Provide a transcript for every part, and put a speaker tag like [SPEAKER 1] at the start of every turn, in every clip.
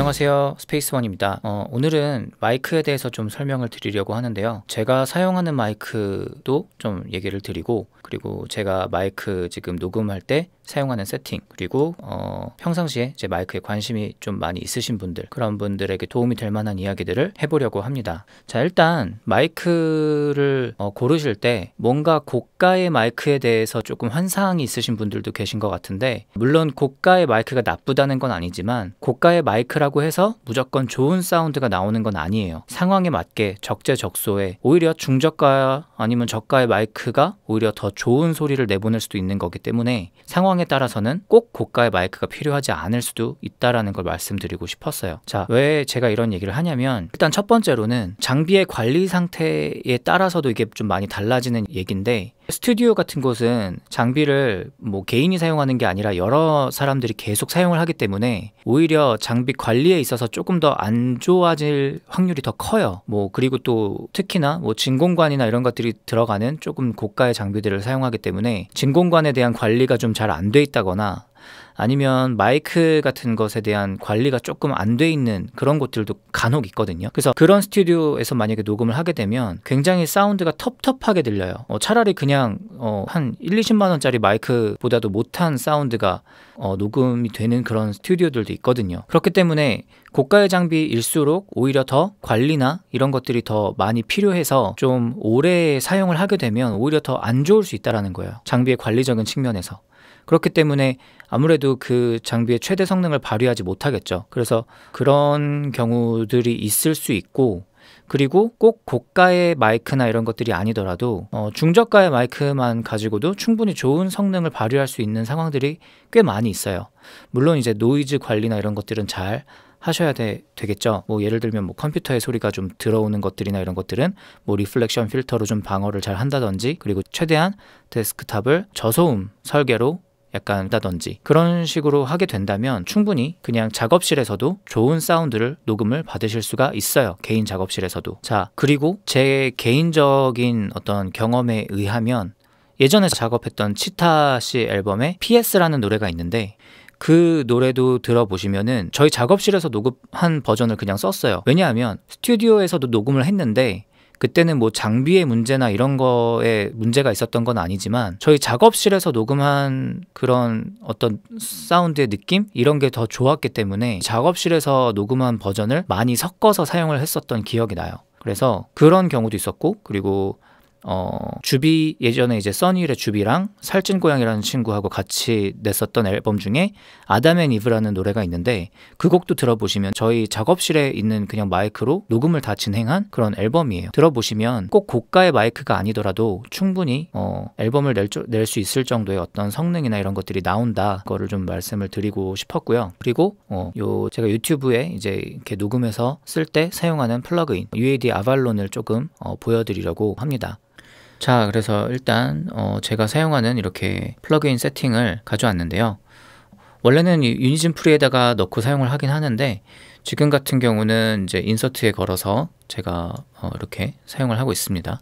[SPEAKER 1] 안녕하세요 스페이스원입니다 어, 오늘은 마이크에 대해서 좀 설명을 드리려고 하는데요 제가 사용하는 마이크도 좀 얘기를 드리고 그리고 제가 마이크 지금 녹음할 때 사용하는 세팅 그리고 어, 평상시에 제 마이크에 관심이 좀 많이 있으신 분들 그런 분들에게 도움이 될 만한 이야기들을 해보려고 합니다 자 일단 마이크를 어, 고르실 때 뭔가 고가의 마이크에 대해서 조금 환상이 있으신 분들도 계신 것 같은데 물론 고가의 마이크가 나쁘다는 건 아니지만 고가의 마이크라고 좋다고 해서 무조건 좋은 사운드가 나오는 건 아니에요. 상황에 맞게 적재적소에 오히려 중저가 아니면 저가의 마이크가 오히려 더 좋은 소리를 내보낼 수도 있는 거기 때문에 상황에 따라서는 꼭 고가의 마이크가 필요하지 않을 수도 있다라는 걸 말씀드리고 싶었어요. 자, 왜 제가 이런 얘기를 하냐면 일단 첫 번째로는 장비의 관리 상태에 따라서도 이게 좀 많이 달라지는 얘긴데 스튜디오 같은 곳은 장비를 뭐 개인이 사용하는 게 아니라 여러 사람들이 계속 사용을 하기 때문에 오히려 장비 관리에 있어서 조금 더 안 좋아질 확률이 더 커요. 뭐 그리고 또 특히나 뭐 진공관이나 이런 것들이 들어가는 조금 고가의 장비들을 사용하기 때문에 진공관에 대한 관리가 좀 잘 안 돼 있다거나 아니면 마이크 같은 것에 대한 관리가 조금 안 돼 있는 그런 곳들도 간혹 있거든요. 그래서 그런 스튜디오에서 만약에 녹음을 하게 되면 굉장히 사운드가 텁텁하게 들려요. 어, 차라리 그냥 어, 한 1, 20만 원짜리 마이크보다도 못한 사운드가 어, 녹음이 되는 그런 스튜디오들도 있거든요. 그렇기 때문에 고가의 장비일수록 오히려 더 관리나 이런 것들이 더 많이 필요해서 좀 오래 사용을 하게 되면 오히려 더 안 좋을 수 있다라는 거예요. 장비의 관리적인 측면에서. 그렇기 때문에 아무래도 그 장비의 최대 성능을 발휘하지 못하겠죠. 그래서 그런 경우들이 있을 수 있고 그리고 꼭 고가의 마이크나 이런 것들이 아니더라도 어, 중저가의 마이크만 가지고도 충분히 좋은 성능을 발휘할 수 있는 상황들이 꽤 많이 있어요. 물론 이제 노이즈 관리나 이런 것들은 잘 하셔야 되, 되겠죠. 뭐 예를 들면 뭐 컴퓨터의 소리가 좀 들어오는 것들이나 이런 것들은 뭐 리플렉션 필터로 좀 방어를 잘 한다든지 그리고 최대한 데스크탑을 저소음 설계로 약간 다던지 그런 식으로 하게 된다면 충분히 그냥 작업실에서도 좋은 사운드를 녹음을 받으실 수가 있어요. 개인 작업실에서도. 자, 그리고 제 개인적인 어떤 경험에 의하면 예전에 작업했던 치타 씨 앨범에 PS라는 노래가 있는데 그 노래도 들어보시면은 저희 작업실에서 녹음한 버전을 그냥 썼어요. 왜냐하면 스튜디오에서도 녹음을 했는데 그때는 뭐 장비의 문제나 이런 거에 문제가 있었던 건 아니지만 저희 작업실에서 녹음한 그런 어떤 사운드의 느낌 이런 게 더 좋았기 때문에 작업실에서 녹음한 버전을 많이 섞어서 사용을 했었던 기억이 나요. 그래서 그런 경우도 있었고 그리고 어, 주비 예전에 이제 써니의 주비랑 살찐 고양이라는 친구하고 같이 냈었던 앨범 중에 아담 앤 이브라는 노래가 있는데 그 곡도 들어보시면 저희 작업실에 있는 그냥 마이크로 녹음을 다 진행한 그런 앨범이에요. 들어보시면 꼭 고가의 마이크가 아니더라도 충분히 어, 앨범을 낼 수 있을 정도의 어떤 성능이나 이런 것들이 나온다. 그 거를 좀 말씀을 드리고 싶었고요. 그리고 어, 요 제가 유튜브에 이제 이렇게 녹음해서 쓸 때 사용하는 플러그인 UAD 아발론을 조금 어, 보여드리려고 합니다. 자 그래서 일단 어 제가 사용하는 이렇게 플러그인 세팅을 가져왔는데요 원래는 유니즌 프리에다가 넣고 사용을 하긴 하는데 지금 같은 경우는 이제 인서트에 걸어서 제가 어 이렇게 사용을 하고 있습니다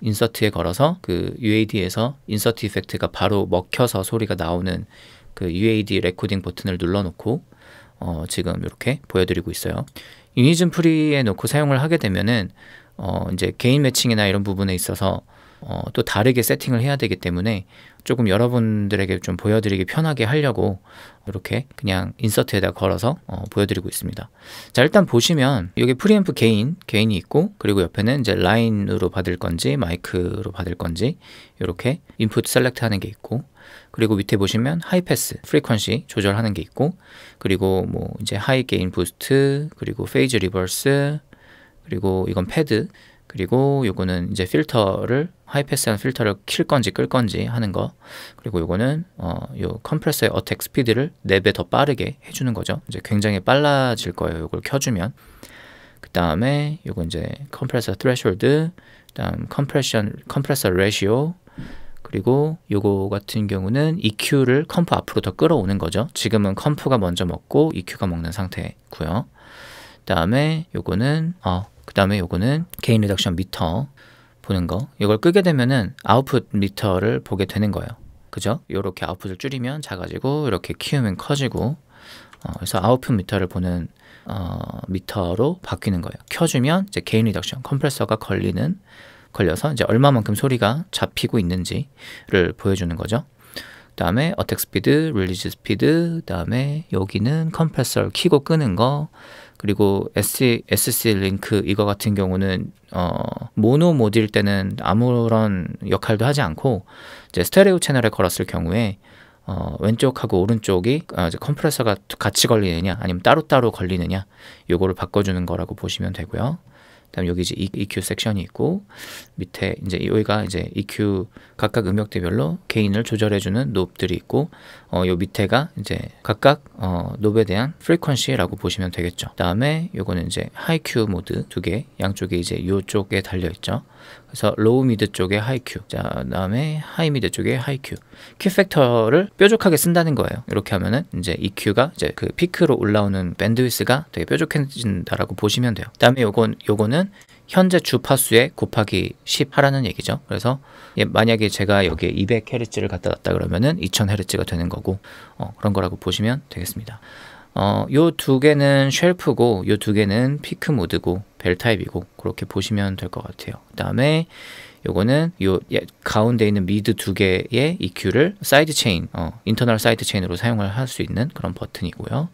[SPEAKER 1] 인서트에 걸어서 그 UAD에서 인서트 이펙트가 바로 먹혀서 소리가 나오는 그 UAD 레코딩 버튼을 눌러놓고 어 지금 이렇게 보여드리고 있어요 유니즌 프리에 놓고 사용을 하게 되면은 어 이제 개인 매칭이나 이런 부분에 있어서 어, 또 다르게 세팅을 해야 되기 때문에 조금 여러분들에게 좀 보여드리기 편하게 하려고 이렇게 그냥 인서트에다 걸어서 어, 보여드리고 있습니다. 자 일단 보시면 여기 프리앰프 개인 개인이 있고 그리고 옆에는 이제 라인으로 받을 건지 마이크로 받을 건지 이렇게 인풋 셀렉트 하는 게 있고 그리고 밑에 보시면 하이패스 프리퀀시 조절하는 게 있고 그리고 뭐 이제 하이 게인 부스트 그리고 페이즈 리버스 그리고 이건 패드 그리고 요거는 이제 필터를 하이패스한 필터를 킬 건지 끌 건지 하는 거 그리고 요거는 어 요 컴프레서의 어택 스피드를 4배 더 빠르게 해주는 거죠 이제 굉장히 빨라질 거예요 요걸 켜주면 그 다음에 요거 이제 컴프레서 트레숄드 그 다음 컴프레션 컴프레서 레시오 그리고 요거 같은 경우는 EQ를 컴프 앞으로 더 끌어오는 거죠 지금은 컴프가 먼저 먹고 EQ가 먹는 상태고요 그 다음에 요거는 어그 다음에 요거는 개인 리덕션 미터 보는 거 이걸 끄게 되면은 아웃풋 미터를 보게 되는 거예요 그죠? 이렇게 아웃풋을 줄이면 작아지고 이렇게 키우면 커지고 어, 그래서 아웃풋 미터를 보는 어, 미터로 바뀌는 거예요 켜주면 이제 개인 리덕션 컴프레서가 걸리는 걸려서 이제 얼마만큼 소리가 잡히고 있는지를 보여주는 거죠 다음에 어택 스피드, 릴리즈 스피드, 다음에 여기는 컴프레서를 키고 끄는 거 그리고 SC, SC 링크 이거 같은 경우는 어, 모노 모드일 때는 아무런 역할도 하지 않고 이제 스테레오 채널에 걸었을 경우에 어, 왼쪽하고 오른쪽이 어, 이제 컴프레서가 같이 걸리느냐 아니면 따로따로 걸리느냐 요거를 바꿔주는 거라고 보시면 되고요. 그다음 여기 이제 EQ e 섹션이 있고 밑에 이제 여기가 이제 EQ 각각 음역대별로 개인을 조절해주는 노브들이 있고 어, 요 밑에가 이제 각각 어, 노브에 대한 프리퀀시라고 보시면 되겠죠. 그다음에 요거는 이제 하이큐 모드 두 개 양쪽에 이제 요쪽에 달려 있죠. 그래서 로우 미드 쪽에 하이큐 자 다음에 하이 미드 쪽에 하이큐 큐 팩터를 뾰족하게 쓴다는 거예요 이렇게 하면은 이제 EQ가 이제 그 피크로 올라오는 밴드위스가 되게 뾰족해진다라고 보시면 돼요 그 다음에 요건 요거는 현재 주파수에 곱하기 10 하라는 얘기죠. 그래서 만약에 제가 여기에 200Hz를 갖다 놨다 그러면은 2000Hz가 되는 거고 어, 그런 거라고 보시면 되겠습니다. 어, 요 두 개는 쉘프고 요 두 개는 피크 모드고 벨 타입이고 그렇게 보시면 될 것 같아요. 그다음에 요거는 요 예, 가운데 있는 미드 두 개의 EQ를 사이드 체인, 어, 인터널 사이드 체인으로 사용을 할 수 있는 그런 버튼이고요.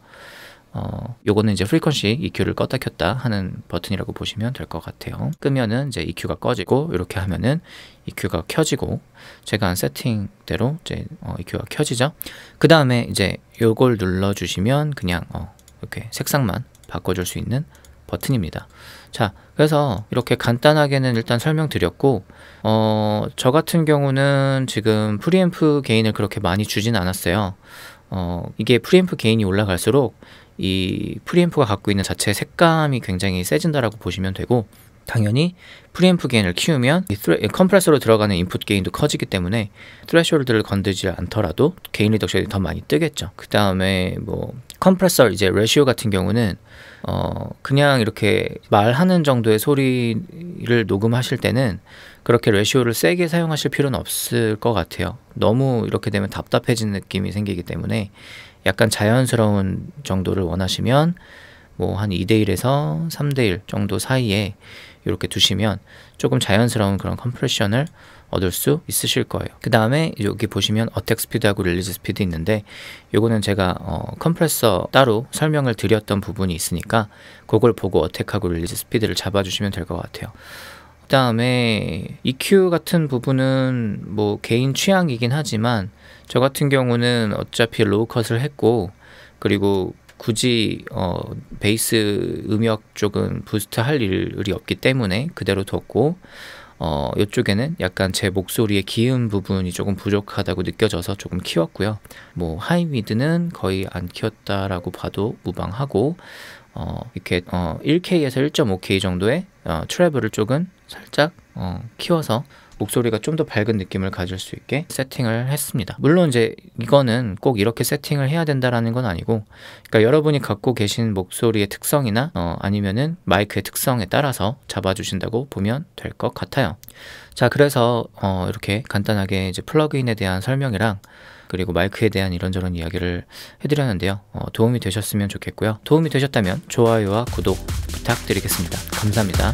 [SPEAKER 1] 어, 요거는 이제 프리퀀시 EQ를 껐다 켰다 하는 버튼이라고 보시면 될 것 같아요. 끄면은 이제 EQ가 꺼지고 이렇게 하면은 EQ가 켜지고 제가 한 세팅대로 이제 어, EQ가 켜지죠. 그 다음에 이제 요걸 눌러주시면 그냥 어, 이렇게 색상만 바꿔줄 수 있는 버튼입니다. 자, 그래서 이렇게 간단하게는 일단 설명드렸고, 어, 저 같은 경우는 지금 프리앰프 게인을 그렇게 많이 주진 않았어요. 어, 이게 프리앰프 개인이 올라갈수록 이 프리앰프가 갖고 있는 자체 색감이 굉장히 세진다라고 보시면 되고 당연히 프리앰프 게인을 키우면 이 컴프레서로 들어가는 인풋 게인도 커지기 때문에 트레셔드를 건들지 않더라도 게인 리덕션이 더 많이 뜨겠죠. 그 다음에 뭐 컴프레서 이제 레시오 같은 경우는 어, 그냥 이렇게 말하는 정도의 소리를 녹음하실 때는 그렇게 레시오를 세게 사용하실 필요는 없을 것 같아요. 너무 이렇게 되면 답답해진 느낌이 생기기 때문에 약간 자연스러운 정도를 원하시면 뭐한 2대1에서 3대1 정도 사이에 이렇게 두시면 조금 자연스러운 그런 컴프레션을 얻을 수 있으실 거예요. 그 다음에 여기 보시면 어택 스피드하고 릴리즈 스피드 있는데 요거는 제가 어, 컴프레서 따로 설명을 드렸던 부분이 있으니까 그걸 보고 어택하고 릴리즈 스피드를 잡아주시면 될 것 같아요. 그 다음에 EQ 같은 부분은 뭐 개인 취향이긴 하지만 저 같은 경우는 어차피 로우컷을 했고 그리고 굳이 어, 베이스 음역 쪽은 부스트 할 일이 없기 때문에 그대로 뒀고 어, 이쪽에는 약간 제 목소리의 기음 부분이 조금 부족하다고 느껴져서 조금 키웠고요. 뭐 하이 미드는 거의 안 키웠다라고 봐도 무방하고 어, 이렇게 어, 1K에서 1.5K 정도의 어, 트래블 쪽은 살짝 어, 키워서 목소리가 좀 더 밝은 느낌을 가질 수 있게 세팅을 했습니다. 물론 이제 이거는 꼭 이렇게 세팅을 해야 된다라는 건 아니고 그러니까 여러분이 갖고 계신 목소리의 특성이나 어, 아니면은 마이크의 특성에 따라서 잡아주신다고 보면 될 것 같아요. 자 그래서 어, 이렇게 간단하게 이제 플러그인에 대한 설명이랑 그리고 마이크에 대한 이런저런 이야기를 해드렸는데요. 어, 도움이 되셨으면 좋겠고요. 도움이 되셨다면 좋아요와 구독 부탁드리겠습니다. 감사합니다.